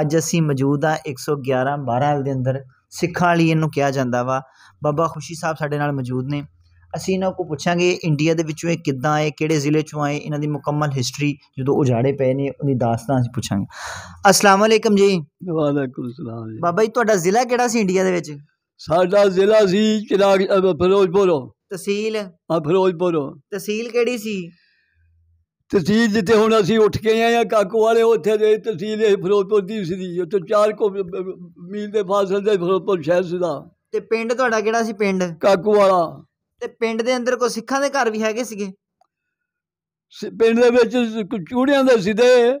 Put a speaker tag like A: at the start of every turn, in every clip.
A: ਅੱਜ ਅਸੀਂ ਮੌਜੂਦ ਆ 111 12 ਦੇ ਅੰਦਰ ਸਿੱਖਾਂ ਲਈ ਇਹਨੂੰ ਕਿਹਾ ਜਾਂਦਾ ਵਾ ਬਾਬਾ ਖੁਸ਼ੀ ਸਾਹਿਬ ਸਾਡੇ ਨਾਲ ਮੌਜੂਦ ਨੇ ਅਸੀਂ ਇਹਨਾਂ ਕੋ ਪੁੱਛਾਂਗੇ ਇੰਡੀਆ ਦੇ ਵਿੱਚੋਂ ਇਹ ਕਿੱਦਾਂ ਆਏ ਕਿਹੜੇ ਜ਼ਿਲ੍ਹੇ ਚੋਂ ਆਏ ਇਹਨਾਂ ਦੀ ਮੁਕੰਮਲ ਹਿਸਟਰੀ ਜਦੋਂ ਉਜਾੜੇ ਪਏ ਨੇ ਉਹਦੀ ਦਾਸਤਾਨ ਅਸੀਂ ਪੁੱਛਾਂਗੇ ਅਸਲਾਮ ਅਲੈਕਮ ਜੀ ਵਾਲੇਕਮ ਸਲਾਮ ਜੀ ਬਾਬਾ ਜੀ ਤੁਹਾਡਾ ਜ਼ਿਲ੍ਹਾ ਕਿਹੜਾ ਸੀ ਇੰਡੀਆ ਦੇ ਵਿੱਚ ਸਾਡਾ ਜ਼ਿਲ੍ਹਾ ਸੀ ਚਿਰਾਗ ਫਿਰੋਜ਼ਪੁਰ ਤਹਿਸੀਲ ਆ ਫਿਰੋਜ਼ਪੁਰ ਤਹਿਸੀਲ ਕਿਹੜੀ ਸੀ
B: ਤਹਿਸੀਲ ਜਿੱਥੇ ਹੁਣ ਅਸੀਂ ਉੱਠ ਕੇ ਆਏ ਆ ਕਾਕੂ ਵਾਲੇ ਉੱਥੇ ਦੇ ਤਹਿਸੀਲ ਇਹ ਫਿਰੋਜ਼ਪੁਰ
A: ਦੀ ਸੀ ਉੱਥੇ ਚਾਰ ਕੋ ਮੀਲ ਦੇ ਫਾਸਲ ਦੇ ਫਿਰੋਜ਼ਪੁਰ ਸ਼ਹਿਰ ਸੀਦਾ ਤੇ ਪਿੰਡ ਤੁਹਾਡਾ ਕਿਹੜਾ ਸੀ ਪਿੰਡ ਕਾਕੂ ਵਾਲਾ ਤੇ ਪਿੰਡ ਦੇ ਅੰਦਰ ਕੋ ਸਿੱਖਾਂ ਦੇ ਘਰ ਵੀ ਹੈਗੇ ਸੀਗੇ
B: ਪਿੰਡ ਦੇ ਵਿੱਚ ਚੂੜੀਆਂ ਦੇ ਸਿੱਧੇ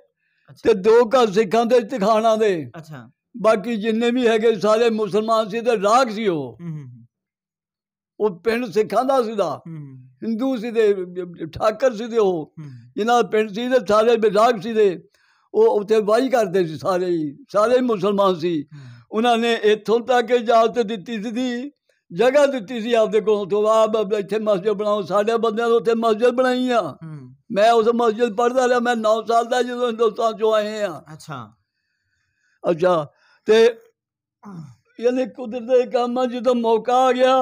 B: ਤੇ ਦੋ ਘਰ ਸਿੱਖਾਂ ਦੇ ਤਿਖਾਣਾ ਦੇ ਅੱਛਾ ਬਾਕੀ ਜਿੰਨੇ ਵੀ ਹੈਗੇ ਸਾਰੇ ਮੁਸਲਮਾਨ ਸੀ ਤੇ ਰਾਖ ਸੀ ਉਹ ਉਹ ਪਿੰਡ ਸਿੱਖਾਂ ਦਾ ਸੀਦਾ ਹਿੰਦੂ ਸੀਦੇ ਠਾਕਰ ਸੀਦੇ ਉਹ ਜਿਨ੍ਹਾਂ ਪਿੰਡ ਸੀ ਦੇ ਸਾਰੇ ਵਿਦਾਗ ਸੀਦੇ ਉਹ ਉੱਥੇ ਵਾਹੀ ਕਰਦੇ ਸੀ ਸਾਰੇ ਸਾਰੇ ਮੁਸਲਮਾਨ ਸੀ ਉਹਨਾਂ ਨੇ ਇੱਥੋਂ ਤੱਕ ਇਜਾਜ਼ਤ ਦਿੱਤੀ ਸੀ ਜਗ੍ਹਾ ਦਿੱਤੀ ਸੀ ਆਪਦੇ ਕੋਲ ਤੋਂ ਆ ਇੱਥੇ ਮਸਜਿਦ ਬਣਾਓ ਸਾਡੇ ਬੰਦਿਆਂ ਨੇ ਉੱਥੇ ਮਸਜਿਦ ਬਣਾਈ ਆ ਮੈਂ ਉਸ ਮਸਜਿਦ ਪੜਦਾ ਰਿਹਾ ਮੈਂ 9 ਸਾਲ ਦਾ ਜਦੋਂ ਹਿੰਦੁਸਤਾਨ ਚੋਂ ਆਏ ਆ
A: ਅੱਛਾ ਅੱਛਾ ਤੇ ਇਹਨੇ ਕੁਦਰਤ ਦੇ ਕੰਮ ਜਦੋਂ ਮੌਕਾ ਆ ਗਿਆ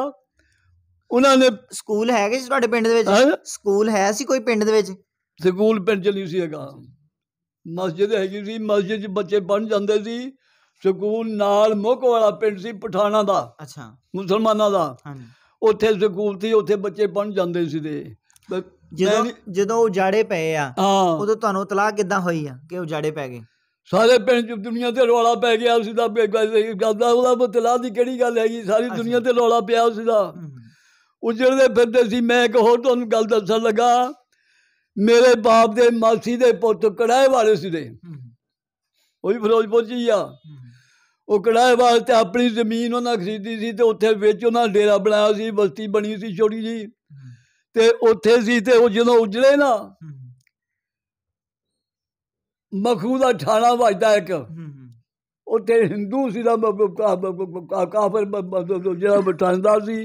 A: ਉਹਨਾਂ ਨੇ ਸਕੂਲ ਹੈਗੇ ਸੀ ਤੁਹਾਡੇ ਪਿੰਡ ਦੇ ਵਿੱਚ ਸਕੂਲ ਹੈ ਸੀ ਕੋਈ ਪਿੰਡ
B: ਦੇ ਵਿੱਚ ਸਕੂਲ ਪਿੰਡ ਚ ਨਹੀਂ ਸੀ ਹੈਗਾ ਮਸਜਿਦ ਹੈਗੀ ਸੀ ਮਸਜਿਦ ਚ ਬੱਚੇ ਪੜ੍ਹਨ ਜਾਂਦੇ ਸੀ ਸਕੂਲ ਨਾਲ ਮੁੱਖ ਵਾਲਾ ਪਿੰਡ ਸੀ ਪਠਾਣਾ ਦਾ ਅੱਛਾ ਮੁਸਲਮਾਨਾਂ ਦਾ ਹਾਂਜੀ ਉੱਥੇ ਸਕੂਲ ਸੀ ਉੱਥੇ ਬੱਚੇ ਪੜ੍ਹਨ ਜਾਂਦੇ ਸੀ ਤੇ ਜਦੋਂ ਜਦੋਂ
A: ਉਹ ਜਦੋਂ ਉਜਾੜੇ ਪਏ ਆ ਹਾਂ ਉਦੋਂ ਤੁਹਾਨੂੰ ਤਲਾਕ ਕਿੱਦਾਂ ਹੋਈ ਆ ਕਿ ਉਜਾੜੇ ਪੈ ਗਏ ਸਾਰੇ ਪਿੰਡ ਚ
B: ਦੁਨੀਆ ਤੇ ਰੌਲਾ ਪੈ ਗਿਆ ਸੀ ਦਾ ਗੱਲ ਦਾ ਉਹਦਾ ਬਤਲਾ ਦੀ ਕਿਹੜੀ ਗੱਲ ਹੈਗੀ ਸਾਰੀ ਦੁਨੀਆ ਤੇ ਰੌਲਾ ਪਿਆ ਸੀ ਦਾ ਉਜੜਦੇ ਫਿਰਦੇ ਸੀ ਮੈਂ ਇੱਕ ਹੋਰ ਤੁਹਾਨੂੰ ਗੱਲ ਦੱਸਣ ਲੱਗਾ ਮੇਰੇ ਬਾਪ ਦੇ ਮਾਸੀ ਦੇ ਪੁੱਤ ਕੜਾਏ ਵਾਲੇ ਸੀ ਦੇ ਉਹ ਵੀ ਫਿਰੋਜ਼ਪੁਰ ਜੀ ਆ ਉਹ ਕੜਾਏ ਵਾਲੇ ਤੇ ਆਪਣੀ ਜ਼ਮੀਨ ਉਹਨਾਂ ਖਰੀਦੀ ਸੀ ਤੇ ਉੱਥੇ ਵਿੱਚ ਉਹਨਾਂ ਡੇਰਾ ਬਣਾਇਆ ਸੀ ਬਸਤੀ ਬਣੀ ਸੀ ਛੋਟੀ ਜੀ ਤੇ ਉੱਥੇ ਸੀ ਤੇ ਉਹ ਜਦੋਂ ਉਜੜੇ ਨਾ ਮਖੂ ਦਾ ਠਾਣਾ ਵੱਜਦਾ ਇੱਕ ਉੱਥੇ ਹਿੰਦੂ ਸੀ ਦਾ ਕਾਫਰ ਜਿਹੜਾ ਬਟਾਂਦਾ ਸੀ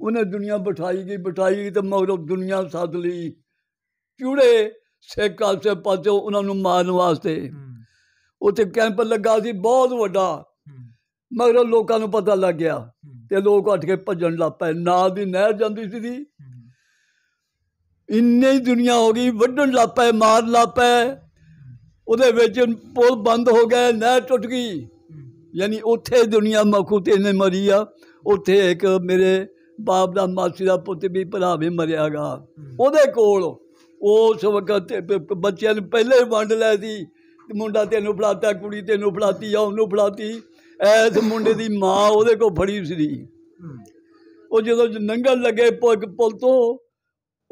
B: ਉਹਨੇ ਦੁਨੀਆ ਬਿਠਾਈ ਗਈ ਬਿਠਾਈ ਗਈ ਤੇ ਮਗਰੋਂ ਦੁਨੀਆ ਸੱਦ ਲਈ ਚੂੜੇ ਸਿੱਖ ਸੇ ਪਾਜੋ ਉਹਨਾਂ ਨੂੰ ਮਾਰਨ ਵਾਸਤੇ ਉੱਥੇ ਕੈਂਪ ਲੱਗਾ ਸੀ ਬਹੁਤ ਵੱਡਾ ਮਗਰੋਂ ਲੋਕਾਂ ਨੂੰ ਪਤਾ ਲੱਗ ਗਿਆ ਤੇ ਲੋਕ ਉੱਠ ਕੇ ਭੱਜਣ ਲੱਗ ਪਏ ਨਾਲ ਦੀ ਨਹਿਰ ਜਾਂਦੀ ਸੀ ਇੰਨੇ ਹੀ ਦੁਨੀਆ ਹੋ ਗਈ ਵੱਢਣ ਲੱਗ ਪਏ ਮਾਰਨ ਲੱਗ ਪਏ ਉਹਦੇ ਵਿੱਚ ਪੁਲ ਬੰਦ ਹੋ ਗਿਆ ਨਹਿਰ ਟੁੱਟ ਗਈ ਯਾਨੀ ਉੱਥੇ ਦੁਨੀਆ ਮਖੂ ਤੇ ਨੇ ਮਰੀ ਆ ਉੱਥੇ ਇੱਕ ਮੇਰੇ ਬਾਪ ਦਾ ਮਾਸੀ ਦਾ ਪੁੱਤ ਵੀ ਭਰਾ ਵੀ ਮਰਿਆਗਾ ਉਹਦੇ ਕੋਲ ਉਸ ਵਕਤ ਬੱਚਿਆਂ ਨੂੰ ਪਹਿਲੇ ਵੰਡ ਲੈ ਸੀ ਮੁੰਡਾ ਤੈਨੂੰ ਫੜਾਤਾ ਕੁੜੀ ਤੈਨੂੰ ਫੜਾਤੀ ਆ ਉਹਨੂੰ ਫੜਾਤੀ ਐਸ ਮੁੰਡੇ ਦੀ ਮਾਂ ਉਹਦੇ ਕੋਲ ਫੜੀ ਸੀ ਉਹ ਜਦੋਂ ਨੰਗਲ ਲੱਗੇ ਪੁੱਕ ਪੁੱਲ ਤੋਂ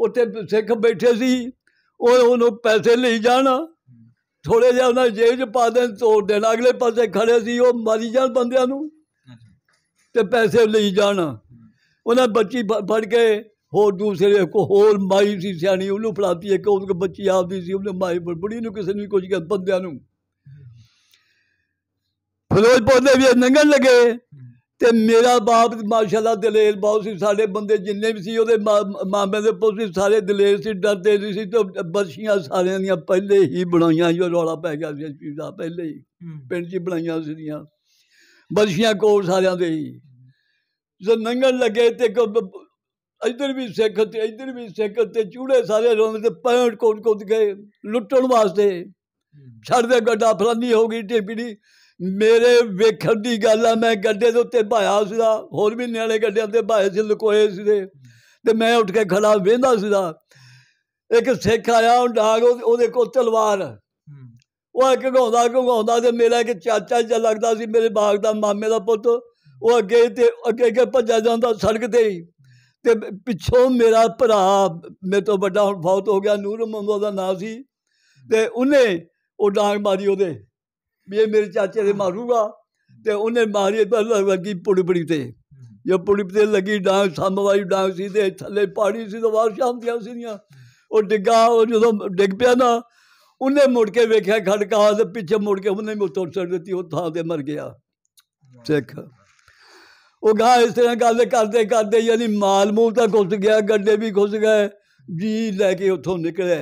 B: ਉੱਥੇ ਸਿੱਖ ਬੈਠੇ ਸੀ ਉਹ ਉਹਨੂੰ ਪੈਸੇ ਲਈ ਜਾਣਾ ਥੋੜੇ ਜਿਹਾ ਉਹਨਾਂ ਜੇਬ 'ਚ ਪਾ ਦੇਣ ਤੋੜ ਦੇਣ ਅਗਲੇ ਪਾਸੇ ਖੜੇ ਸੀ ਉਹ ਮਾਰੀ ਜਾਣ ਬੰਦਿਆਂ ਨੂੰ ਤੇ ਪੈਸੇ ਲਈ ਜਾਣਾ ਉਹਨਾਂ ਬੱਚੀ ਫੜ ਕੇ ਹੋਰ ਦੂਸਰੇ ਕੋ ਹੋਰ ਮਾਈ ਸੀ ਸਿਆਣੀ ਉਹਨੂੰ ਫੜਾਤੀ ਇੱਕ ਉਹਦੇ ਬੱਚੀ ਆਪਦੀ ਸੀ ਉਹਨੇ ਮਾਈ ਬੜੀ ਨੂੰ ਕਿਸੇ ਨੇ ਕੁਝ ਕਰ ਬੰਦਿਆਂ ਨੂੰ ਫਿਰੋਜ਼ਪੁਰ ਦੇ ਵੀ ਨੰਗਣ ਲੱਗੇ ਤੇ ਮੇਰਾ ਬਾਪ ਮਾਸ਼ਾਅੱਲਾ ਦਲੇਰ ਬਹੁਤ ਸੀ ਸਾਡੇ ਬੰਦੇ ਜਿੰਨੇ ਵੀ ਸੀ ਉਹਦੇ ਮਾਮੇ ਦੇ ਪੁੱਤ ਸਾਰੇ ਦਲੇਰ ਸੀ ਡਰਦੇ ਨਹੀਂ ਸੀ ਤੇ ਬਰਸ਼ੀਆਂ ਸਾਰਿਆਂ ਦੀਆਂ ਪਹਿਲੇ ਹੀ ਬਣਾਈਆਂ ਜੋ ਰੌਲਾ ਪੈ ਗਿਆ ਸੀ ਪਹਿਲੇ ਹੀ ਪਿੰਡ 'ਚ ਬਣਾਈਆਂ ਦੀਆਂ ਬਰਸ਼ੀਆਂ ਕੋਲ ਸਾਰਿਆਂ ਦੇ ਹੀ ਜਦ ਨੰਗਲ ਲੱਗੇ ਤੇ ਇਧਰ ਵੀ ਸਿੱਖ ਤੇ ਇਧਰ ਵੀ ਸਿੱਖ ਤੇ ਚੂੜੇ ਸਾਰੇ ਰੋਂਦੇ ਤੇ ਪੈਂਟ ਕੋਟ ਕੋਟ ਗਏ ਲੁੱਟਣ ਵਾਸਤੇ ਛੜਦੇ ਗੱਡਾ ਫਲਾਨੀ ਹੋ ਗਈ ਟੇਪੜੀ ਮੇਰੇ ਵੇਖਣ ਦੀ ਗੱਲ ਆ ਮੈਂ ਗੱਡੇ ਦੇ ਉੱਤੇ ਭਾਇਆ ਸੀਗਾ ਹੋਰ ਵੀ ਨਿਆਲੇ ਗੱਡਿਆਂ ਤੇ ਭਾਏ ਸੀ ਲੁਕੋਏ ਸੀ ਤੇ ਮੈਂ ਉੱਠ ਕੇ ਖੜਾ ਵੇਂਦਾ ਸੀਗਾ ਇੱਕ ਸਿੱਖ ਆਇਆ ਉਹ ਡਾਗ ਉਹਦੇ ਕੋਲ ਤਲਵਾਰ ਉਹ ਘਗਾਉਂਦਾ ਘਗਾਉਂਦਾ ਤੇ ਮੇਰਾ ਇੱਕ ਚਾਚਾ ਜਿਹਾ ਲੱਗਦਾ ਸੀ ਮੇਰੇ ਬਾਗ ਦਾ ਮਾਮੇ ਦਾ ਪੁੱਤ ਉਹ ਅੱਗੇ ਤੇ ਅੱਗੇ ਅੱਗੇ ਭੱਜਾ ਜਾਂਦਾ ਸੜਕ ਤੇ ਤੇ ਪਿੱਛੋਂ ਮੇਰਾ ਭਰਾ ਮੇਰੇ ਤੋਂ ਵੱਡਾ ਹੁਣ ਫੌਤ ਹੋ ਗਿਆ ਨੂਰ ਮੁਹੰਮਦ ਦਾ ਨਾਮ ਸੀ ਤੇ ਉਹਨੇ ਉਹ ਡਾਂਗ ਮਾਰੀ ਉਹਦੇ ਵੀ ਇਹ ਮੇਰੇ ਚਾਚੇ ਦੇ ਮਾਰੂਗਾ ਤੇ ਉਹਨੇ ਮਾਰੀ ਤਾਂ ਲੱਗੀ ਪੁੜਪੜੀ ਤੇ ਜੋ ਪੁੜੀ ਤੇ ਲੱਗੀ ਡਾਂਗ ਸਾਹਮਵਾਈ ਡਾਂਗ ਸੀ ਤੇ ਥੱਲੇ ਪਾਣੀ ਸੀ ਤੇ ਦੀਆਂ ਸੀ ਨੀਆਂ ਉਹ ਡਿੱਗਾ ਉਹ ਜਦੋਂ ਡਿੱਗ ਪਿਆ ਨਾ ਉਹਨੇ ਮੁੜ ਕੇ ਵੇਖਿਆ ਖੜਕਾ ਤੇ ਪਿੱਛੇ ਮੁੜ ਕੇ ਉਹਨੇ ਮੋਟਰ ਛੱਡ ਦਿੱਤੀ ਉਹ ਥਾਂ ਤੇ ਮਰ ਗਿਆ ਸਿੱਖ ਉਹ ਗਾ ਇਸ ਤਰ੍ਹਾਂ ਗੱਲ ਕਰਦੇ ਕਰਦੇ ਯਾਨੀ ਮਾਲ ਮੂਲ ਤਾਂ ਖੁੱਸ ਗਿਆ ਗੱਡੇ ਵੀ ਖੁੱਸ ਗਏ ਜੀ ਲੈ ਕੇ ਉੱਥੋਂ ਨਿਕਲੇ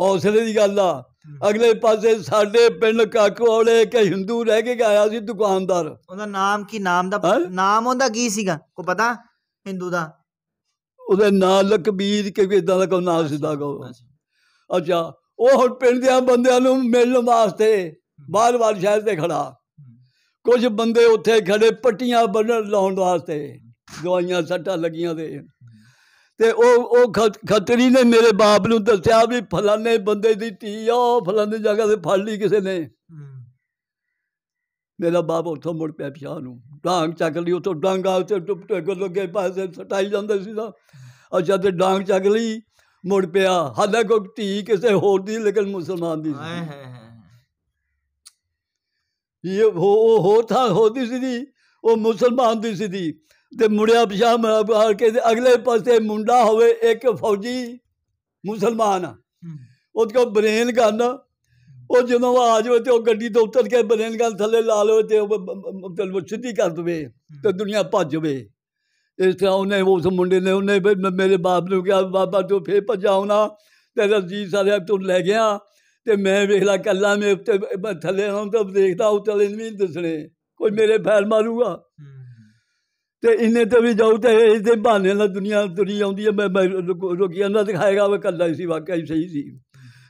B: ਹੌਸਲੇ ਦੀ ਗੱਲ ਆ ਅਗਲੇ ਪਾਸੇ ਸਾਡੇ ਪਿੰਡ ਕਾਕੋੜੇ ਕੇ ਹਿੰਦੂ ਰਹਿ ਕੇ ਆਇਆ ਸੀ ਦੁਕਾਨਦਾਰ
A: ਉਹਦਾ ਨਾਮ ਕੀ ਨਾਮ ਦਾ ਨਾਮ ਉਹਦਾ ਕੀ ਸੀਗਾ ਕੋ ਪਤਾ ਹਿੰਦੂ ਦਾ
B: ਉਹਦੇ ਨਾਂ ਲਕਬੀਰ ਕਿ ਇਦਾਂ ਦਾ ਕੋ ਨਾਮ ਸਿੱਧਾ ਕੋ ਅੱਛਾ ਉਹ ਹੁਣ ਪਿੰਡ ਦੇ ਬੰਦਿਆਂ ਨੂੰ ਮਿਲਣ ਵਾਸਤੇ ਬਾਰ-ਬਾਰ ਸ਼ਹਿਰ ਤੇ ਖੜਾ ਕੁਝ ਬੰਦੇ ਉੱਥੇ ਖੜੇ ਪੱਟੀਆਂ ਬੰਨਣ ਲਾਉਣ ਵਾਸਤੇ ਦਵਾਈਆਂ ਸੱਟਾਂ ਲੱਗੀਆਂ ਦੇ ਤੇ ਉਹ ਉਹ ਖੱਤਰੀ ਨੇ ਮੇਰੇ ਬਾਪ ਨੂੰ ਦੱਸਿਆ ਵੀ ਫਲਾਣੇ ਬੰਦੇ ਦੀ ਧੀ ਆ ਫਲਾਣੇ ਜਗ੍ਹਾ ਤੇ ਫੜ ਲਈ ਕਿਸੇ ਨੇ ਮੇਰਾ ਬਾਪ ਉੱਥੋਂ ਮੁੜ ਪਿਆ ਪਿਆ ਨੂੰ ਡਾਂਗ ਚੱਕ ਲਈ ਉੱਥੋਂ ਡਾਂਗਾ ਉੱਤੇ ਟੁੱਟੇ ਲੱਗੇ ਪਾਸੇ ਸਟਾਈ ਜਾਂਦੇ ਸੀ ਤਾਂ ਔਰ ਜਦ ਡਾਂਗ ਚੱਕ ਲਈ ਮੁੜ ਪਿਆ ਹਾਲਾ ਕੋਈ ਧੀ ਕਿਸੇ ਹੋਰ ਦੀ ਲੇਕਿਨ ਮੁਸਲਮਾਨ ਦੀ ਸੀ ਇਹ ਉਹ ਹੋਰ ਥਾਂ ਹੋਦੀ ਸੀ ਦੀ ਉਹ ਮੁਸਲਮਾਨ ਦੀ ਸੀ ਦੀ ਤੇ ਮੁੜਿਆ ਪਿਛਾ ਮਾਰ ਕੇ ਅਗਲੇ ਪਾਸੇ ਮੁੰਡਾ ਹੋਵੇ ਇੱਕ ਫੌਜੀ ਮੁਸਲਮਾਨ ਉਹ ਕੋ ਬਰੇਨ ਗਨ ਉਹ ਜਦੋਂ ਆ ਜਾਵੇ ਤੇ ਉਹ ਗੱਡੀ ਤੋਂ ਉਤਰ ਕੇ ਬਰੇਨ ਗਨ ਥੱਲੇ ਲਾ ਲਵੇ ਤੇ ਉਹ ਸਿੱਧੀ ਕਰ ਦਵੇ ਤੇ ਦੁਨੀਆ ਭੱਜ ਜਵੇ ਇਸ ਤਰ੍ਹਾਂ ਉਹਨੇ ਉਸ ਮੁੰਡੇ ਨੇ ਉਹਨੇ ਮੇਰੇ ਬਾਪ ਨੂੰ ਕਿਹਾ ਬਾਬਾ ਤੂੰ ਫੇਰ ਭਜਾਉਣਾ ਤੇ ਰਜੀਤ ਸਾਹਿਬ ਤੂੰ ਲੈ ਗਿਆ ਤੇ ਮੈਂ ਵੇਖ ਲਾ ਕੱਲਾ ਮੇ ਉੱਤੇ ਥੱਲੇ ਹਾਂ ਤਾਂ ਦੇਖਦਾ ਉਤਲੇ ਨਹੀਂ ਦਿਸਣੇ ਕੋਈ ਮੇਰੇ ਫੈਲ ਮਾਰੂਗਾ ਤੇ ਇੰਨੇ ਤੇ ਵੀ ਜਾਉ ਤੇ ਇਹਦੇ ਬਹਾਨੇ ਨਾਲ ਦੁਨੀਆ ਤੁਰੀ ਆਉਂਦੀ ਹੈ ਮੈਂ ਰੋਕੀ ਨਾ ਦਿਖਾਏਗਾ ਵੇ ਕੱਲਾ ਹੀ ਸੀ ਵਾਕਿਆ ਹੀ ਸਹੀ ਸੀ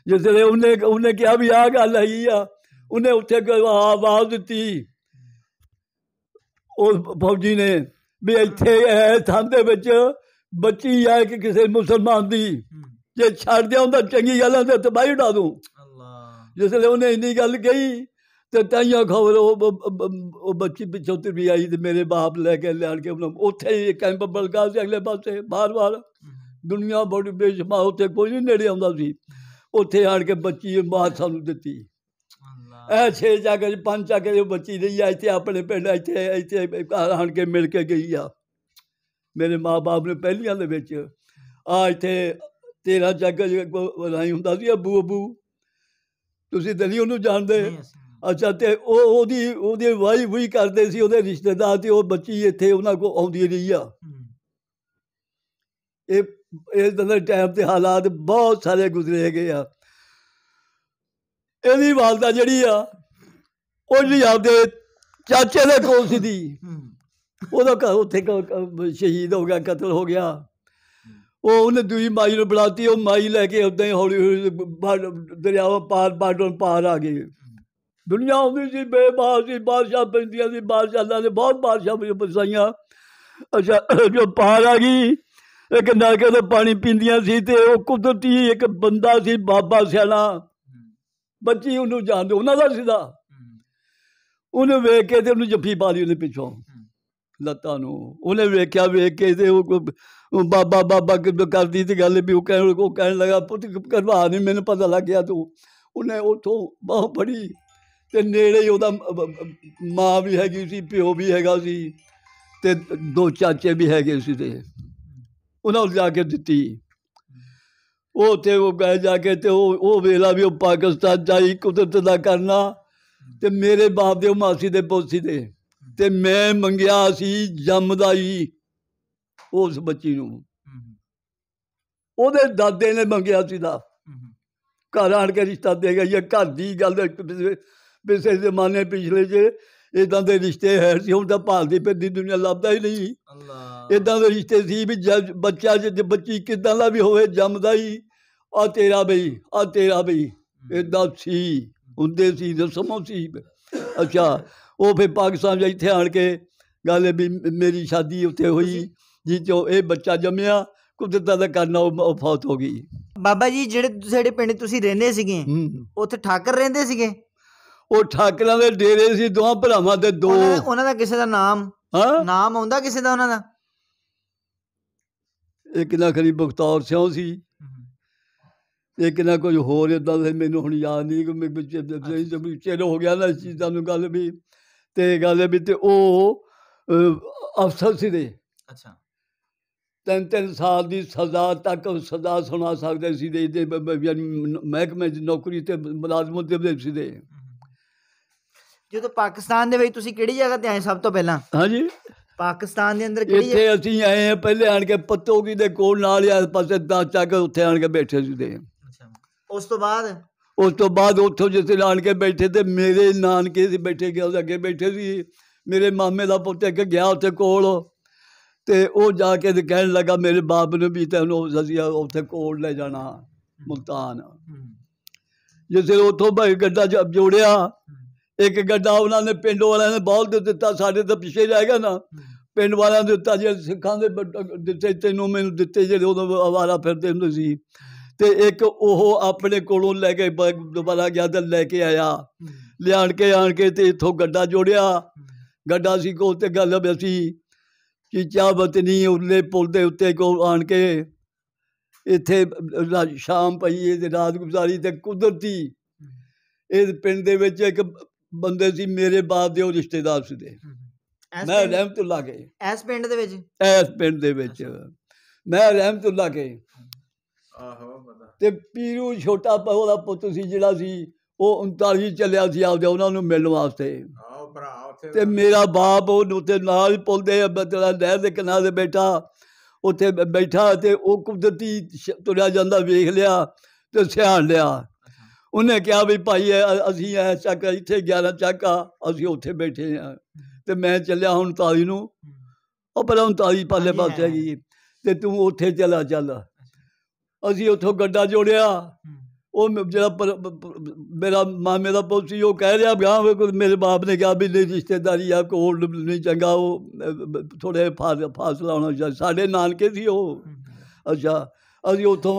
B: ਜਿਸ ਵੇਲੇ ਉਹਨੇ ਉਹਨੇ ਕਿਹਾ ਵੀ ਆ ਗੱਲ ਹੈਗੀ ਆ ਉਹਨੇ ਉੱਥੇ ਆਵਾਜ਼ ਦਿੱਤੀ ਉਹ ਫੌਜੀ ਨੇ ਵੀ ਇੱਥੇ ਹੈ ਥਾਂ ਦੇ ਵਿੱਚ ਬੱਚੀ ਆ ਕਿ ਕਿਸੇ ਮੁਸਲਮਾਨ ਦੀ ਜੇ ਛੱਡ ਦਿਆਂ ਹੁੰਦਾ ਚੰਗੀ ਗੱਲਾਂ ਤੇ ਤਬਾਹੀ ਉਡਾ ਦੂੰ ਜਿਸ ਲਈ ਉਹਨੇ ਇੰਨੀ ਗੱਲ ਕਹੀ ਤੇ ਤਾਈਆਂ ਖਬਰ ਉਹ ਬੱਚੀ ਪਿੱਛੋਂ ਤੇ ਵੀ ਆਈ ਤੇ ਮੇਰੇ ਬਾਪ ਲੈ ਕੇ ਲਿਆਣ ਕੇ ਉਹਨਾਂ ਉੱਥੇ ਹੀ ਕੈਂਪ ਬਲਗਾ ਸੀ ਅਗਲੇ ਪਾਸੇ ਬਾਹਰ ਬਾਰ ਦੁਨੀਆ ਬੜੀ ਬੇਸ਼ਮਾ ਉੱਥੇ ਕੋਈ ਨਹੀਂ ਨੇੜੇ ਆਉਂਦਾ ਸੀ ਉੱਥੇ ਆਣ ਕੇ ਬੱਚੀ ਬਾਤ ਸਾਨੂੰ ਦਿੱਤੀ ਇਹ ਛੇ ਜਾ ਕੇ ਪੰਜ ਜਾ ਕੇ ਬੱਚੀ ਰਹੀ ਆ ਇੱਥੇ ਆਪਣੇ ਪਿੰਡ ਇੱਥੇ ਇੱਥੇ ਆਣ ਕੇ ਮਿਲ ਕੇ ਗਈ ਆ ਮੇਰੇ ਮਾਪੇ ਨੇ ਪਹਿਲੀਆਂ ਦੇ ਵਿੱਚ ਆ ਇੱਥੇ ਤੇਰਾ ਜੱਗ ਰਾਈ ਹੁੰਦਾ ਸੀ ਅਬੂ ਅਬੂ ਤੁਸੀਂ ਦਲੀ ਉਹਨੂੰ ਜਾਣਦੇ ਅੱਛਾ ਤੇ ਉਹ ਉਹਦੀ ਉਹਦੀ ਵਾਈ ਵੀ ਕਰਦੇ ਸੀ ਉਹਦੇ ਰਿਸ਼ਤੇਦਾਰ ਤੇ ਉਹ ਬੱਚੀ ਇੱਥੇ ਉਹਨਾਂ ਕੋ ਆਉਂਦੀ ਰਹੀ ਆ ਇਹ ਇਸ ਦਾ ਟਾਈਮ ਤੇ ਹਾਲਾਤ ਬਹੁਤ ਸਾਰੇ ਗੁਜ਼ਰੇ ਗਏ ਆ ਇਹਦੀ ਵਾਲਦਾ ਜਿਹੜੀ ਆ ਉਹ ਜਿਹੜੀ ਆਪਦੇ ਚਾਚੇ ਦੇ ਕੋਲ ਸੀ ਦੀ ਉਹਦਾ ਘਰ ਉੱਥੇ ਸ਼ਹੀਦ ਹੋ ਗਿਆ ਕਤਲ ਹੋ ਗਿਆ ਉਹ ਉਹਨੇ ਦੂਜੀ ਮਾਈ ਨੂੰ ਬੁਲਾਤੀ ਉਹ ਮਾਈ ਲੈ ਕੇ ਉਦਾਂ ਹੀ ਹੌਲੀ ਹੌਲੀ ਦਰਿਆਵਾਂ ਪਾਰ ਬਾਡੋਂ ਪਾਰ ਆ ਗਈ ਦੁਨੀਆ ਹੁੰਦੀ ਸੀ ਬੇਬਾਸ ਸੀ ਬਾਦਸ਼ਾਹ ਪੈਂਦੀਆਂ ਸੀ ਬਾਦਸ਼ਾਹ ਅੱਲਾ ਦੇ ਬਹੁਤ ਬਾਦਸ਼ਾਹ ਵੀ ਬਸਾਈਆਂ ਅੱਛਾ ਜੋ ਪਾਰ ਆ ਗਈ ਇੱਕ ਨਾਕੇ ਤੋਂ ਪਾਣੀ ਪੀਂਦੀਆਂ ਸੀ ਤੇ ਉਹ ਕੁਦਰਤੀ ਇੱਕ ਬੰਦਾ ਸੀ ਬਾਬਾ ਸਿਆਣਾ ਬੱਚੀ ਉਹਨੂੰ ਜਾਣਦੇ ਉਹਨਾਂ ਦਾ ਸਿੱਧਾ ਉਹਨੇ ਵੇਖ ਕੇ ਤੇ ਉਹਨੂੰ ਜੱਫੀ ਪਾ ਲਈ ਉਹਦੇ ਪਿੱਛੋਂ ਲੱਤਾਂ ਨੂੰ ਉਹਨੇ ਵੇਖਿਆ ਵੇਖ ਕੇ ਤੇ ਉਹ ਬਾਬਾ ਬਾਬਾ ਕਰਦੀ ਤੇ ਗੱਲ ਵੀ ਉਹ ਕਹਿਣ ਉਹ ਕਹਿਣ ਲੱਗਾ ਪੁੱਤ ਕਰਵਾ ਨਹੀਂ ਮੈਨੂੰ ਪਤਾ ਲੱਗ ਗਿਆ ਤੂੰ ਉਹਨੇ ਉਥੋਂ ਬਾਹ ਫੜੀ ਤੇ ਨੇੜੇ ਹੀ ਉਹਦਾ ਮਾਂ ਵੀ ਹੈਗੀ ਸੀ ਪਿਓ ਵੀ ਹੈਗਾ ਸੀ ਤੇ ਦੋ ਚਾਚੇ ਵੀ ਹੈਗੇ ਸੀ ਤੇ ਉਹਨਾਂ ਨੂੰ ਜਾ ਕੇ ਦਿੱਤੀ ਉਹ ਤੇ ਉਹ ਗਏ ਜਾ ਕੇ ਤੇ ਉਹ ਉਹ ਵੇਲਾ ਵੀ ਉਹ ਪਾਕਿਸਤਾਨ ਜਾਈ ਕੁਦਰਤ ਦਾ ਕਰਨਾ ਤੇ ਮੇਰੇ ਬਾਪ ਦੇ ਮਾਸੀ ਦੇ ਪੋਸੀ ਦੇ ਤੇ ਮੈਂ ਮੰਗਿਆ ਸੀ ਜੰਮਦਾਈ ਉਸ ਬੱਚੀ ਨੂੰ ਉਹਦੇ ਦਾਦੇ ਨੇ ਮੰਗਿਆ ਸੀਦਾ ਘਰ ਆਣ ਕੇ ਰਿਸ਼ਤਾ ਦੇ ਗਿਆ ਇਹ ਘਰ ਦੀ ਗੱਲ ਪਿਛਲੇ ਜ਼ਮਾਨੇ ਪਿਛਲੇ ਜੇ ਇਦਾਂ ਦੇ ਰਿਸ਼ਤੇ ਹੈ ਸੀ ਹੁਣ ਤਾਂ ਭਾਲਦੀ ਫਿਰਦੀ ਦੁਨੀਆ ਲੱਭਦਾ ਹੀ ਨਹੀਂ ਅੱਲਾ ਇਦਾਂ ਦੇ ਰਿਸ਼ਤੇ ਸੀ ਵੀ ਬੱਚਾ ਜੇ ਬੱਚੀ ਕਿਦਾਂ ਦਾ ਵੀ ਹੋਵੇ ਜੰਮਦਾ ਹੀ ਆ ਤੇਰਾ ਬਈ ਆ ਤੇਰਾ ਬਈ ਇਦਾਂ ਸੀ ਹੁੰਦੇ ਸੀ ਰਸਮਾਂ ਸੀ ਅੱਛਾ ਉਹ ਫੇ ਪਾਕਿਸਤਾਨ ਜਾ ਇੱਥੇ ਆਣ ਕੇ ਗੱਲ ਵੀ ਮੇਰੀ ਸ਼ਾਦੀ ਉੱਥੇ ਹੋਈ ਜੀ ਜੋ ਇਹ ਬੱਚਾ ਜੰਮਿਆ ਕੁਦਰਤ ਦਾ ਕਰਨਾ ਉਹ ਫੌਤ ਹੋ ਗਈ
A: ਬਾਬਾ ਜੀ ਜਿਹੜੇ ਸਾਡੇ ਪਿੰਡ ਤੁਸੀਂ ਰਹਿੰਦੇ ਸੀਗੇ ਉੱਥੇ ਠਾਕਰ ਰਹਿੰਦੇ ਸੀਗੇ ਉਹ ਠਾਕਰਾਂ ਦੇ ਡੇਰੇ ਸੀ ਦੋਹਾਂ ਭਰਾਵਾਂ ਦੇ ਦੋ ਉਹਨਾਂ ਦਾ ਕਿਸੇ ਦਾ ਨਾਮ ਹਾਂ ਨਾਮ ਆਉਂਦਾ ਕਿਸੇ ਦਾ ਉਹਨਾਂ ਦਾ
B: ਇੱਕ ਨਾ ਖਰੀ ਬਖਤੌਰ ਸਿਉ ਸੀ ਇੱਕ ਨਾ ਕੁਝ ਹੋਰ ਇਦਾਂ ਦੇ ਮੈਨੂੰ ਹੁਣ ਯਾਦ ਨਹੀਂ ਕਿ ਮੇਰੇ ਵਿੱਚ ਚੇਲ ਹੋ ਗਿਆ ਨਾ ਇਸ ਚੀਜ਼ਾਂ ਗੱਲ ਵੀ ਤੇ ਗੱਲ ਵੀ ਤੇ ਉਹ ਅਫਸਰ ਸੀ ਦੇ ਅੱਛਾ ਤਿੰਨ ਤਿੰਨ ਸਾਲ ਦੀ ਸਜ਼ਾ ਤੱਕ ਸਜ਼ਾ ਸੁਣਾ ਸਕਦੇ ਸੀ ਦੇ ਦੇ ਮਹਿਕਮੇ ਦੀ ਨੌਕਰੀ ਤੇ ਮੁਲਾਜ਼ਮਤ ਦੇ ਸੀ ਦੇ
A: ਜਦੋਂ ਪਾਕਿਸਤਾਨ ਦੇ ਵਿੱਚ ਤੁਸੀਂ ਕਿਹੜੀ ਜਗ੍ਹਾ ਤੇ ਆਏ ਸਭ ਤੋਂ ਪਹਿਲਾਂ ਹਾਂਜੀ ਪਾਕਿਸਤਾਨ ਦੇ ਅੰਦਰ ਕਿਹੜੀ ਇੱਥੇ
B: ਅਸੀਂ ਆਏ ਆ ਪਹਿਲੇ ਆਣ ਕੇ ਪਤੋਗੀ ਦੇ ਕੋਲ ਨਾਲ ਆਸ ਪਾਸੇ ਦਾ ਚੱਕ ਉੱਥੇ ਆਣ ਕੇ ਬੈਠੇ ਸੀ ਦੇ ਉਸ ਤੋਂ ਬਾਅਦ ਉਸ ਤੋਂ ਬਾਅਦ ਉੱਥੋਂ ਜਿੱਥੇ ਲਾਣ ਕੇ ਬੈਠੇ ਤੇ ਮੇਰੇ ਨਾਨਕੇ ਸੀ ਬੈਠੇ ਗਿਆ ਉਹਦੇ ਅੱਗੇ ਬੈਠੇ ਸੀ ਮੇਰੇ ਮਾਮੇ ਦਾ ਪੁੱਤ ਇੱਕ ਗਿਆ ਉੱਥੇ ਕੋਲ ਤੇ ਉਹ ਜਾ ਕੇ ਤੇ ਕਹਿਣ ਲੱਗਾ ਮੇਰੇ ਬਾਪ ਨੇ ਵੀ ਤੈਨੂੰ ਜ਼ਜ਼ੀਆ ਉੱਥੇ ਕੋਲ ਲੈ ਜਾਣਾ ਮੁਲਤਾਨ ਜਿਸੇ ਉਥੋਂ ਭਾਈ ਗੱਡਾ ਜਬ ਜੋੜਿਆ ਇੱਕ ਗੱਡਾ ਉਹਨਾਂ ਨੇ ਪਿੰਡ ਵਾਲਿਆਂ ਨੇ ਬਹੁਤ ਦਿੱਤਾ ਸਾਡੇ ਤਾਂ ਪਿੱਛੇ ਰਹਿ ਗਿਆ ਨਾ ਪਿੰਡ ਵਾਲਿਆਂ ਨੇ ਦਿੱਤਾ ਜੇ ਸਿੱਖਾਂ ਦੇ ਦਿੱਤੇ ਤੈਨੂੰ ਮੈਨੂੰ ਦਿੱਤੇ ਜਿਹੜੇ ਉਦੋਂ ਆਵਾਰਾ ਫਿਰਦੇ ਹੁੰਦੇ ਸੀ ਤੇ ਇੱਕ ਉਹ ਆਪਣੇ ਕੋਲੋਂ ਲੈ ਕੇ ਦੁਬਾਰਾ ਗਿਆ ਤੇ ਲੈ ਕੇ ਆਇਆ ਲਿਆਣ ਕੇ ਆਣ ਕੇ ਤੇ ਇਥੋਂ ਗੱਡਾ ਜੋੜਿਆ ਗੱਡਾ ਸੀ ਕੋਲ ਤੇ ਗੱਲ ਬਸੀ ਚੀਚਾ ਬਤਨੀ ਉੱਲੇ ਪੁੱਲ ਦੇ ਉੱਤੇ ਕੋ ਆਣ ਕੇ ਇੱਥੇ ਸ਼ਾਮ ਪਈ ਇਹ ਰਾਤ ਗੁਜ਼ਾਰੀ ਤੇ ਕੁਦਰਤੀ ਇਹ ਪਿੰਡ ਦੇ ਵਿੱਚ ਇੱਕ ਬੰਦੇ ਸੀ ਮੇਰੇ ਬਾਪ ਦੇ ਉਹ ਰਿਸ਼ਤੇਦਾਰ ਸੀ ਦੇ
A: ਮੈਂ ਰਹਿਮਤੁੱਲਾ ਕੇ ਇਸ ਪਿੰਡ ਦੇ ਵਿੱਚ
B: ਇਸ ਪਿੰਡ ਦੇ ਵਿੱਚ ਮੈਂ ਰਹਿਮਤੁੱਲਾ ਕੇ ਆਹੋ ਤੇ ਪੀਰੂ ਛੋਟਾ ਉਹਦਾ ਪੁੱਤ ਸੀ ਜਿਹੜਾ ਸੀ ਉਹ 39 ਚੱਲਿਆ ਸੀ ਆਪਦੇ ਉਹਨਾਂ ਨੂੰ ਮਿਲਣ ਵਾਸਤੇ ਭਰਾ ਉੱਥੇ ਤੇ ਮੇਰਾ ਬਾਪ ਉਹਨੂੰ ਤੇ ਨਾਲ ਪੁੱਲਦੇ ਆ ਬਤਲਾ ਨਹਿਰ ਦੇ ਕਿਨਾਰੇ ਬੈਠਾ ਉੱਥੇ ਬੈਠਾ ਤੇ ਉਹ ਕੁਦਰਤੀ ਤੁਰਿਆ ਜਾਂਦਾ ਵੇਖ ਲਿਆ ਤੇ ਸਿਆਣ ਲਿਆ ਉਹਨੇ ਕਿਹਾ ਵੀ ਭਾਈ ਅਸੀਂ ਐ ਚੱਕ ਇੱਥੇ 11 ਚੱਕ ਆ ਅਸੀਂ ਉੱਥੇ ਬੈਠੇ ਆ ਤੇ ਮੈਂ ਚੱਲਿਆ ਹੁਣ ਤਾਲੀ ਨੂੰ ਉਹ ਪਹਿਲਾਂ ਤਾਲੀ ਪਾਲੇ ਪਾਸੇ ਗਈ ਤੇ ਤੂੰ ਉੱਥੇ ਚਲਾ ਚੱਲ ਅਸੀਂ ਉੱਥੋਂ ਗੱਡਾ ਜੋੜਿਆ ਉਹ ਜਿਹੜਾ ਮੇਰਾ ਮਾਮੇ ਦਾ ਪੁੱਤ ਸੀ ਉਹ ਕਹਿ ਰਿਹਾ ਗਾਂ ਮੇਰੇ ਬਾਪ ਨੇ ਕਿਹਾ ਵੀ ਨਹੀਂ ਰਿਸ਼ਤੇਦਾਰੀ ਆ ਕੋਲ ਨਹੀਂ ਚੰਗਾ ਉਹ ਥੋੜੇ ਫਾਸਲਾ ਹੋਣਾ ਚਾਹੀਦਾ ਸਾਡੇ ਨਾਨਕੇ ਸੀ ਉਹ ਅੱਛਾ ਅਸੀਂ ਉਥੋਂ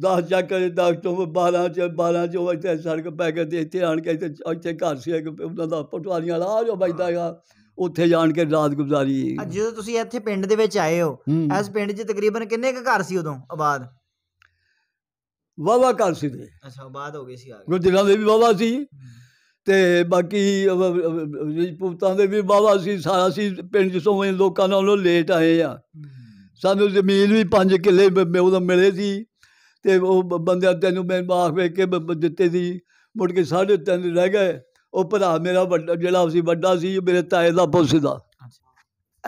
B: ਦਸ ਚੱਕ ਕੇ 10 ਤੋਂ ਬਾਰਾਂ ਚ ਬਾਰਾਂ ਚ ਇੱਥੇ ਸੜਕ ਪੈ ਕੇ ਤੇ ਇੱਥੇ ਆਣ ਕੇ ਇੱਥੇ
A: ਘਰ ਸੀ ਉਹਨਾਂ ਦਾ ਪਟਵਾਰੀਆਂ ਵਾਲਾ ਆ ਜੋ ਬੈਠਾ ਆ ਉੱਥੇ ਜਾਣ ਕੇ ਰਾਤ ਗੁਜ਼ਾਰੀ ਜਦੋਂ ਤੁਸੀਂ ਇੱਥੇ ਪਿੰਡ ਦੇ ਵਿੱਚ ਆਏ ਹੋ ਇਸ ਪਿੰਡ 'ਚ ਤਕਰੀਬਨ ਕਿੰਨੇ ਕੁ ਘਰ ਸੀ ਉਦੋਂ ਆਬਾਦ ਵਾਵਾ ਕਾਲ ਸੀ ਤੇ ਅੱਛਾ ਬਾਤ ਹੋ ਗਈ ਸੀ ਆ ਗਏ ਗੁਰਦਿਲਾਂ ਦੇ ਵੀ ਵਾਵਾ ਸੀ
B: ਤੇ ਬਾਕੀ ਪੁੱਤਾਂ ਦੇ ਵੀ ਵਾਵਾ ਸੀ ਸਾਰਾ ਸੀ ਪਿੰਡ ਚ ਵੇ ਲੋਕਾਂ ਨਾਲੋਂ ਲੇਟ ਆਏ ਆ ਸਾਨੂੰ ਜ਼ਮੀਨ ਵੀ 5 ਕਿੱਲੇ ਉਹਦਾ ਮਿਲੇ ਸੀ ਤੇ ਉਹ ਬੰਦਿਆ ਤੈਨੂੰ ਮੈਂ ਬਾਖ ਵੇਖ ਕੇ ਦਿੱਤੇ ਸੀ ਮੁੜ ਕੇ 3.5 ਰਹਿ ਗਏ
A: ਉਹ ਭਰਾ ਮੇਰਾ ਵੱਡਾ ਜਿਹੜਾ ਸੀ ਵੱਡਾ ਸੀ ਮੇਰੇ ਤਾਏ ਦਾ ਪੁੱਤ ਦਾ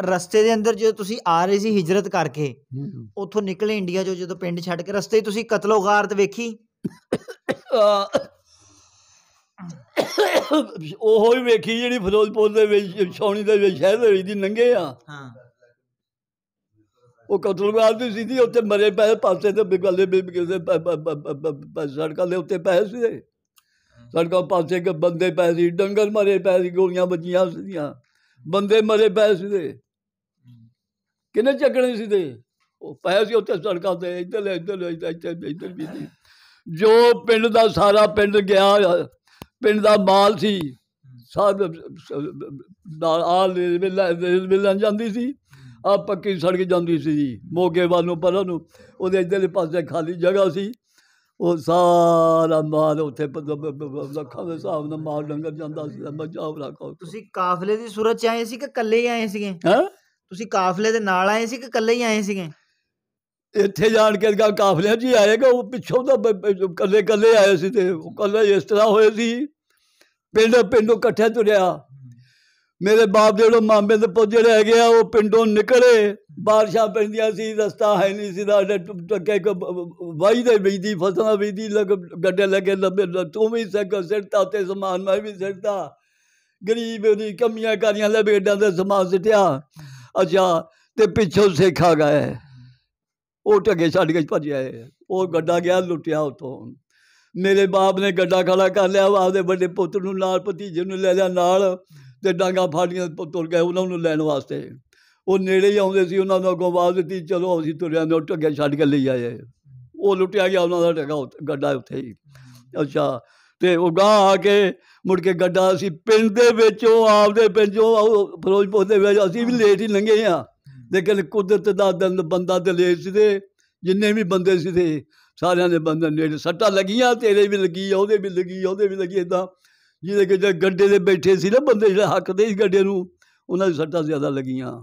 A: ਰਸਤੇ ਦੇ ਅੰਦਰ ਜਦੋਂ ਤੁਸੀਂ ਆ ਰਹੇ ਸੀ ਹਿਜਰਤ ਕਰਕੇ ਉੱਥੋਂ ਨਿਕਲੇ ਇੰਡੀਆ ਜੋ ਜਦੋਂ ਪਿੰਡ ਛੱਡ ਕੇ ਰਸਤੇ ਤੁਸੀਂ ਕਤਲੋਗਾਰਤ ਵੇਖੀ
B: ਉਹ ਹੀ ਵੇਖੀ ਜਿਹੜੀ ਫਿਰੋਜ਼ਪੁਰ ਦੇ ਵਿੱਚ ਛੌਣੀ ਦੇ ਵਿੱਚ ਸ਼ਹਿਰ ਦੇ ਵਿੱਚ ਦੀ ਨੰਗੇ ਆ ਉਹ ਕਤਲਗਾਰ ਦੀ ਸੀਦੀ ਉੱਤੇ ਮਰੇ ਪਏ ਪਾਸੇ ਤੇ ਬਿਗਲੇ ਬਿਗਲੇ ਸੜਕਾਂ ਦੇ ਉੱਤੇ ਪਏ ਸੀ ਸੜਕਾਂ ਪਾਸੇ ਕੇ ਬੰਦੇ ਪਏ ਸੀ ਡੰਗਰ ਮਰੇ ਪਏ ਸੀ ਗੋਲੀਆਂ ਵੱਜੀਆਂ ਸੀਆਂ ਬੰਦੇ ਮਰੇ ਪਏ ਸੀ ਕਿੰਨੇ ਚੱਕਣੇ ਸੀ ਤੇ ਉਹ ਪਾਇਆ ਸੀ ਉੱਥੇ ਸੜਕਾਂ ਤੇ ਇੱਧਰ ਲੈ ਇੱਧਰ ਲੈ ਇੱਧਰ ਇੱਧਰ ਵੀ ਸੀ ਜੋ ਪਿੰਡ ਦਾ ਸਾਰਾ ਪਿੰਡ ਗਿਆ ਪਿੰਡ ਦਾ ਮਾਲ ਸੀ ਸਾਦ ਨਾਲ ਮਿਲ ਮਿਲਣ ਜਾਂਦੀ ਸੀ ਆ ਪੱਕੀ ਸੜਕ ਜਾਂਦੀ ਸੀ ਮੋਗੇ ਵੱਲ ਨੂੰ ਪਰਾਂ ਨੂੰ ਉਹਦੇ ਇੱਧਰਲੇ ਪਾਸੇ ਖਾਲੀ ਜਗ੍ਹਾ ਸੀ ਉਹ ਸਾਰਾ ਮਾਲ ਉੱਥੇ ਲੱਖਾਂ ਦੇ ਹਿਸਾਬ ਨਾਲ ਮਾਲ
A: ਡੰਗਰ ਜਾਂਦਾ ਸੀ ਮਜਾਬ ਰੱਖੋ ਤੁਸੀਂ ਕਾਫਲੇ ਦੀ ਸੂਰਤ ਚ ਆਏ ਸੀ ਕਿ ਇਕੱਲੇ ਆਏ ਸੀਗੇ ਹਾਂ ਤੁਸੀਂ ਕਾਫਲੇ ਦੇ ਨਾਲ ਆਏ ਸੀ ਕਿ ਇਕੱਲੇ ਹੀ ਆਏ ਸੀਗੇ ਇੱਥੇ ਜਾਣ ਕੇ ਕਾ ਕਾਫਲੇ ਜੀ
B: ਆਏਗਾ ਉਹ ਪਿੱਛੋਂ ਦਾ ਇਕੱਲੇ ਇਕੱਲੇ ਆਏ ਸੀ ਤੇ ਉਹ ਇਕੱਲੇ ਇਸ ਤਰ੍ਹਾਂ ਹੋਏ ਸੀ ਪਿੰਡ ਪਿੰਡੋਂ ਇਕੱਠੇ ਤੁਰਿਆ ਮੇਰੇ ਬਾਪ ਦੇ ਜਿਹੜੇ ਮਾਮੇ ਦੇ ਪੁੱਤ ਜਿਹੜੇ ਹੈਗੇ ਆ ਉਹ ਪਿੰਡੋਂ ਨਿਕਲੇ ਬਾਰਿਸ਼ਾਂ ਪੈਂਦੀਆਂ ਸੀ ਰਸਤਾ ਹੈ ਨਹੀਂ ਸੀ ਦਾ ਟੱਕੇ ਵਾਈ ਦੇ ਬੀਜੀ ਫਸਲਾਂ ਬੀਜੀ ਲੱਗ ਗੱਡੇ ਲੱਗੇ ਲੱਭੇ ਤੂੰ ਵੀ ਸੱਕ ਸਿਰਤਾ ਤੇ ਸਮਾਨ ਮੈਂ ਵੀ ਸਿਰਤਾ ਗਰੀਬ ਦੀ ਕਮੀਆਂ ਕਾਰੀਆਂ ਲੱਭੇ ਬੇਡਾਂ ਦਾ ਸਮਾਨ ਸਿੱਟਿਆ ਅੱਛਾ ਤੇ ਪਿੱਛੋਂ ਸਿੱਖ ਆ ਗਏ ਉਹ ਟਗੇ ਛੱਡ ਕੇ ਭੱਜ ਆਏ ਉਹ ਗੱਡਾ ਗਿਆ ਲੁੱਟਿਆ ਉਤੋਂ ਮੇਰੇ ਬਾਪ ਨੇ ਗੱਡਾ ਖੜਾ ਕਰ ਲਿਆ ਆਪਦੇ ਵੱਡੇ ਪੁੱਤ ਨੂੰ ਨਾਲ ਭਤੀਜੇ ਨੂੰ ਲੈ ਲਿਆ ਨਾਲ ਤੇ ਡਾਂਗਾ ਫਾੜੀਆਂ ਤੁਰ ਗਏ ਉਹਨਾਂ ਨੂੰ ਲੈਣ ਵਾਸਤੇ ਉਹ ਨੇੜੇ ਹੀ ਆਉਂਦੇ ਸੀ ਉਹਨਾਂ ਨੂੰ ਅੱਗੋਂ ਆਵਾਜ਼ ਦਿੱਤੀ ਚਲੋ ਅਸੀਂ ਤੁਰਿਆ ਦੇ ਢੱਗੇ ਛੱਡ ਕੇ ਲਈ ਆਏ ਉਹ ਲੁੱਟਿਆ ਗਿਆ ਉਹਨਾਂ ਦਾ ਟਗਾ ਗੱਡਾ ਉੱਥੇ ਹੀ ਅੱਛਾ ਤੇ ਉਹ ਗਾਂ ਆ ਕੇ ਮੁੜ ਕੇ ਗੱਡਾ ਅਸੀਂ ਪਿੰਡ ਦੇ ਵਿੱਚੋਂ ਆਪਦੇ ਪਿੰਡੋਂ ਫਿਰੋਜ਼ਪੁਰ ਦੇ ਵਿੱਚ ਅਸੀਂ ਵੀ ਲੇਟ ਹੀ ਲੰਘੇ ਆ ਲੇਕਿਨ ਕੁਦਰਤ ਦਾ ਦੰਦ ਬੰਦਾ ਦਲੇਰ ਸੀ ਤੇ ਜਿੰਨੇ ਵੀ ਬੰਦੇ ਸੀ ਤੇ ਸਾਰਿਆਂ ਦੇ ਬੰਦੇ ਨੇ ਸੱਟਾਂ ਲੱਗੀਆਂ ਤੇਰੇ ਵੀ ਲੱਗੀ ਉਹਦੇ ਵੀ ਲੱਗੀ ਉਹਦੇ ਵੀ ਲੱਗੀ ਇਦਾਂ ਜਿਹਦੇ ਕਿ ਗੱਡੇ ਦੇ ਬੈਠੇ ਸੀ ਨਾ ਬੰਦੇ ਜਿਹੜਾ ਹੱਕ ਦੇ ਗੱਡੇ ਨੂੰ ਉਹਨਾਂ ਦੀ ਸੱਟਾਂ ਜ਼ਿਆਦਾ ਲੱਗੀਆਂ